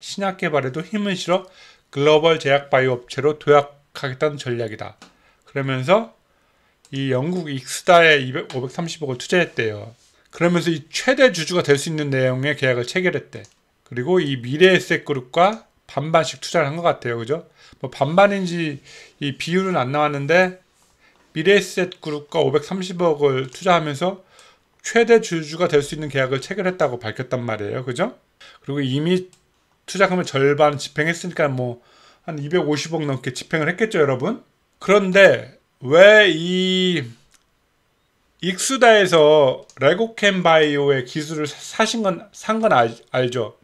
신약 개발에도 힘을 실어 글로벌 제약 바이오 업체로 도약하겠다는 전략이다. 그러면서 이 영국 익스다에 2 530억을 투자했대요. 그러면서 이 최대 주주가 될 수 있는 내용의 계약을 체결했대. 그리고 이 미래에셋그룹과 반반씩 투자를 한 것 같아요. 그죠? 뭐 반반인지 이 비율은 안 나왔는데 미래에셋그룹과 530억을 투자하면서 최대 주주가 될 수 있는 계약을 체결했다고 밝혔단 말이에요. 그죠? 그리고 이미 투자금을 절반 집행했으니까 뭐한 250억 넘게 집행을 했겠죠, 여러분? 그런데 왜 이 익수다에서 레고캠 바이오의 기술을 사신 건, 산 건 알죠?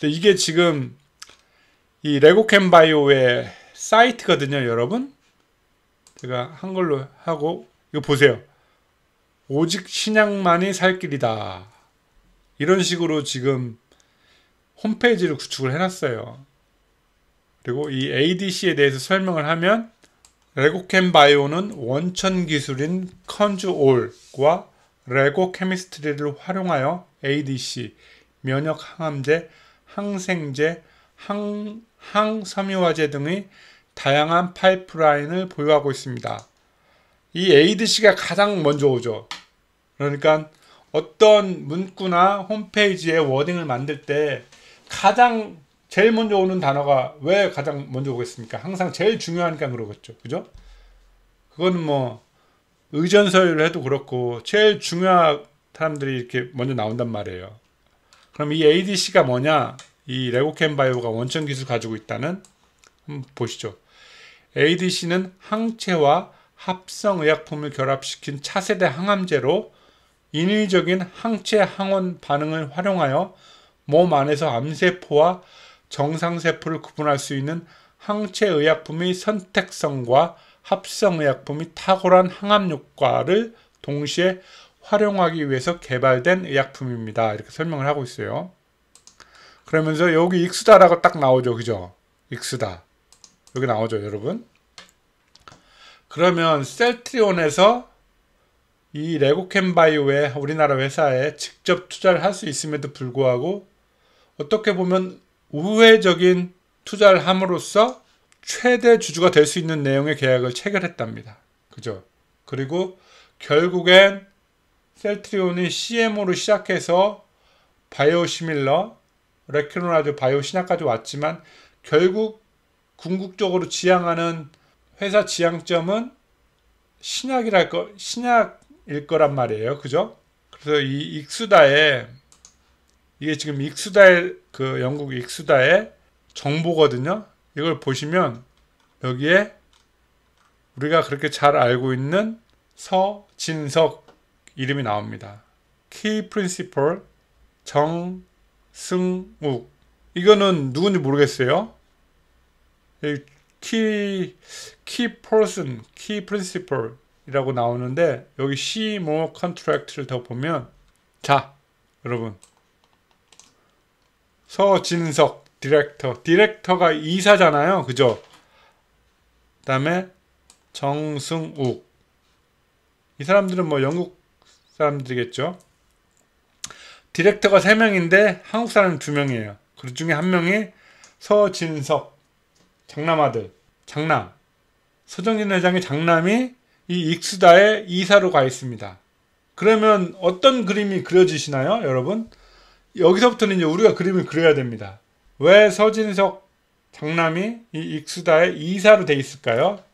근데 이게 지금 이 레고캠 바이오의 사이트거든요, 여러분? 제가 한글로 하고, 이거 보세요. 오직 신약만이 살 길이다. 이런 식으로 지금 홈페이지를 구축을 해놨어요. 그리고 이 ADC에 대해서 설명을 하면 레고캠 바이오는 원천 기술인 컨주올과 레고 케미스트리를 활용하여 ADC, 면역 항암제, 항생제, 항, 항섬유화제 등의 다양한 파이프라인을 보유하고 있습니다. 이 ADC가 가장 먼저 오죠. 그러니까 어떤 문구나 홈페이지의 워딩을 만들 때 가장 제일 먼저 오는 단어가 왜 가장 먼저 오겠습니까? 항상 제일 중요하니까 그러겠죠. 그죠? 그거는 뭐 의전서를 해도 그렇고 제일 중요한 사람들이 이렇게 먼저 나온단 말이에요. 그럼 이 ADC가 뭐냐? 이 레고캠 바이오가 원천 기술 가지고 있다는 한번 보시죠. ADC는 항체와 합성의약품을 결합시킨 차세대 항암제로 인위적인 항체 항원 반응을 활용하여 몸 안에서 암세포와 정상세포를 구분할 수 있는 항체의약품의 선택성과 합성의약품이 탁월한 항암효과를 동시에 활용하기 위해서 개발된 의약품입니다. 이렇게 설명을 하고 있어요. 그러면서 여기 익수다라고 딱 나오죠. 그죠? 익수다. 여기 나오죠. 여러분. 그러면 셀트리온에서 이 레고캠바이오에 우리나라 회사에 직접 투자를 할 수 있음에도 불구하고 어떻게 보면 우회적인 투자를 함으로써 최대 주주가 될 수 있는 내용의 계약을 체결했답니다. 그죠? 그리고 결국엔 셀트리온이 CMO로 시작해서 바이오시밀러, 레큐노라즈 바이오신약까지 왔지만 결국 궁극적으로 지향하는 회사 지향점은 신약이랄 거, 신약일 거란 말이에요. 그죠? 그래서 이 익수다의 이게 지금 익수다의 그 영국 익수다의 정보거든요. 이걸 보시면 여기에 우리가 그렇게 잘 알고 있는 서진석 이름이 나옵니다. Key Principal 정승욱 이거는 누군지 모르겠어요. 키, 키 person, 키 principal 이라고 나오는데 여기 C more contract를 더 보면 자 여러분 서진석 디렉터 디렉터가 이사잖아요 그죠 그 다음에 정승욱 이 사람들은 뭐 영국 사람들이겠죠 디렉터가 3명인데 한국 사람이 2명이에요 그 중에 한 명이 서진석 장남 아들 장남 서정진 회장의 장남이 이 익수다에 이사로 가 있습니다 그러면 어떤 그림이 그려지시나요 여러분 여기서부터는 이제 우리가 그림을 그려야 됩니다. 왜 서진석 장남이 이 익수다의 이사로 돼 있을까요?